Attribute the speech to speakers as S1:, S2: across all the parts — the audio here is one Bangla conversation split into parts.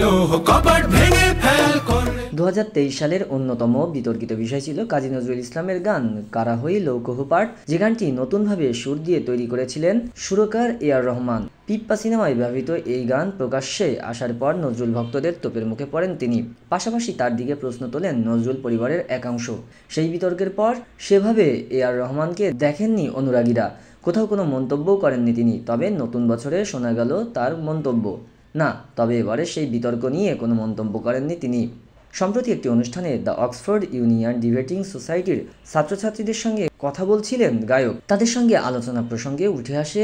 S1: লোহ কপাট ভেঙে ফেল দু সালের অন্যতম বিতর্কিত বিষয় ছিল কাজী নজরুল ইসলামের গান কারা হই লৌকহুপাট যে গানটি নতুনভাবে সুর দিয়ে তৈরি করেছিলেন সুরকার এ আর রহমান পিপ্পা সিনেমায় ব্যবহৃত এই গান প্রকাশ্যে আসার পর নজরুল ভক্তদের তোপের মুখে পড়েন তিনি পাশাপাশি তার দিকে প্রশ্ন তোলেন নজরুল পরিবারের একাংশ সেই বিতর্কের পর সেভাবে এ আর রহমানকে দেখেননি অনুরাগীরা কোথাও কোনো মন্তব্যও করেননি তিনি তবে নতুন বছরে শোনা গেল তার মন্তব্য না তবে এবারে সেই বিতর্ক নিয়ে কোনো মন্তব্য করেননি তিনি সম্প্রতি একটি অনুষ্ঠানে দ্য অক্সফোর্ড ইউনিয়ন ডিবেটিং সোসাইটির ছাত্রছাত্রীদের সঙ্গে কথা বলছিলেন গায়ক তাদের সঙ্গে আলোচনা প্রসঙ্গে উঠে আসে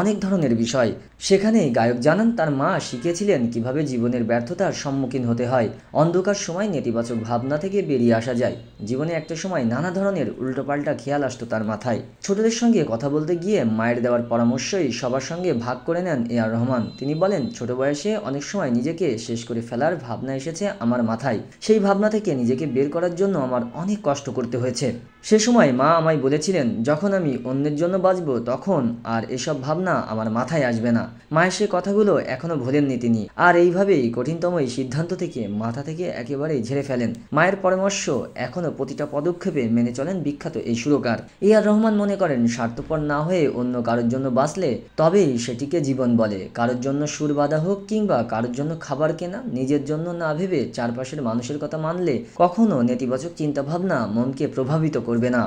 S1: অনেক ধরনের বিষয় সেখানে গায়ক জানান তার মা শিখেছিলেন কিভাবে জীবনের ব্যর্থতার সম্মুখীন হতে হয় অন্ধকার সময় নেতিবাচক ভাবনা থেকে বেরিয়ে আসা যায় জীবনে একটা সময় নানা ধরনের উল্টোপাল্টা খেয়াল আসতো তার মাথায় ছোটদের সঙ্গে কথা বলতে গিয়ে মায়ের দেওয়ার পরামর্শই সবার সঙ্গে ভাগ করে নেন এ আর রহমান তিনি বলেন ছোট বয়সে অনেক সময় নিজেকে শেষ করে ফেলার ভাবনা এসেছে আমার মাথায় সেই ভাবনা থেকে নিজেকে বের করার জন্য আমার অনেক কষ্ট করতে হয়েছে সে সময় মা আমায় আমায় বলেছিলেন যখন আমি অন্যের জন্য বাঁচব তখন আর এসব ভাবনা আমার মাথায় আসবে না মায়ের সে কথাগুলো এখনও ভোলেননি তিনি আর এইভাবেই কঠিনতম এই সিদ্ধান্ত থেকে মাথা থেকে একেবারেই ঝেড়ে ফেলেন মায়ের পরামর্শ এখনও প্রতিটা পদক্ষেপে মেনে চলেন বিখ্যাত এই সুরকার এ আর রহমান মনে করেন স্বার্থপর না হয়ে অন্য কারোর জন্য বাঁচলে তবেই সেটিকে জীবন বলে কারোর জন্য সুর বাঁধা হোক কিংবা কারোর জন্য খাবার কেনা নিজের জন্য না ভেবে চারপাশের মানুষের কথা মানলে কখনো নেতিবাচক চিন্তাভাবনা মনকে প্রভাবিত করবে না